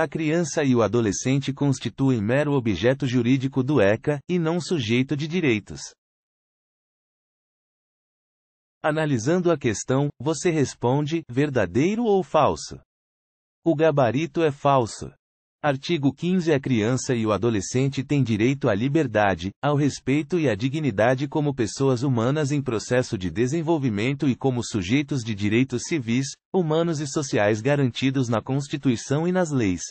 A criança e o adolescente constituem mero objeto jurídico do ECA, e não sujeito de direitos. Analisando a questão, você responde: verdadeiro ou falso? O gabarito é falso. Artigo 15 A criança e o adolescente têm direito à liberdade, ao respeito e à dignidade como pessoas humanas em processo de desenvolvimento e como sujeitos de direitos civis, humanos e sociais garantidos na Constituição e nas leis.